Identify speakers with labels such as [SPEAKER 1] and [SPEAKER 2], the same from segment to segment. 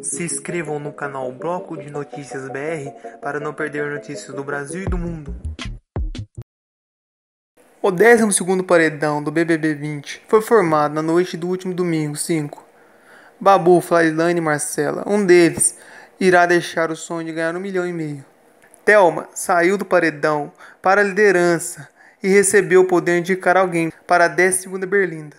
[SPEAKER 1] Se inscrevam no canal Bloco de Notícias BR para não perder notícias do Brasil e do mundo. O 12º paredão do BBB 20 foi formado na noite do último domingo, 5. Babu, Flailane e Marcela, um deles, irá deixar o sonho de ganhar um milhão e meio. Thelma saiu do paredão para a liderança e recebeu o poder de indicar alguém para a 12ª Berlinda.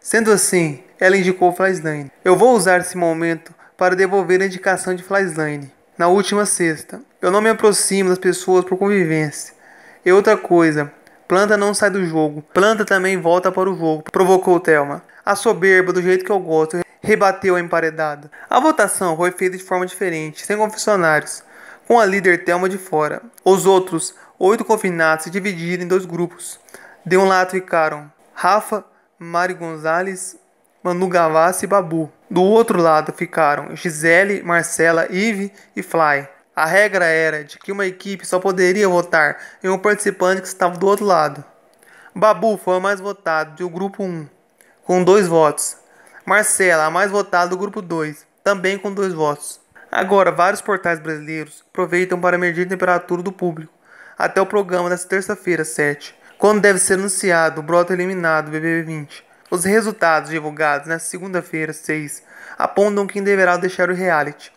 [SPEAKER 1] Sendo assim, ela indicou Flasline. Eu vou usar esse momento para devolver a indicação de Flasline. Na última sexta, eu não me aproximo das pessoas por convivência. E outra coisa, Planta não sai do jogo. Planta também volta para o jogo, provocou Thelma. A soberba, do jeito que eu gosto, rebateu a emparedada. A votação foi feita de forma diferente, sem confessionários, com a líder Thelma de fora. Os outros, oito confinados, se dividiram em dois grupos. De um lado ficaram Rafa, Mari Gonzalez, Manu Gavassi e Babu. Do outro lado ficaram Gisele, Marcela, Eve e Fly. A regra era de que uma equipe só poderia votar em um participante que estava do outro lado. Babu foi a mais votada do grupo 1, com dois votos. Marcela, a mais votada do grupo 2, também com dois votos. Agora, vários portais brasileiros aproveitam para medir a temperatura do público, até o programa desta terça-feira, 7, quando deve ser anunciado o broto eliminado do BBB 20. Os resultados divulgados na segunda-feira, 6, apontam quem deverá deixar o reality.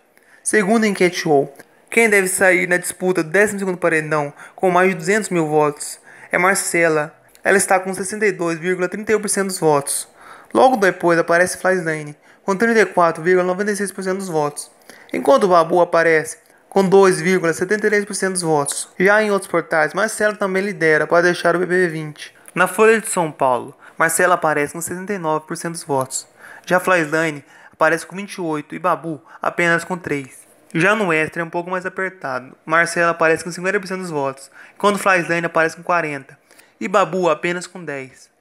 [SPEAKER 1] Segundo a enquete Show, quem deve sair na disputa do 12º paredão com mais de 200 mil votos é Marcela. Ela está com 62,31% dos votos. Logo depois aparece Flyslane, com 34,96% dos votos, enquanto o Babu aparece com 2,73% dos votos. Já em outros portais, Marcela também lidera para deixar o BBB 20, na Folha de São Paulo, Marcela aparece com 69% dos votos. Já Flyslane aparece com 28% e Babu apenas com 3%. Já no extra é um pouco mais apertado. Marcela aparece com 50% dos votos, enquanto Flyslane aparece com 40% e Babu apenas com 10%.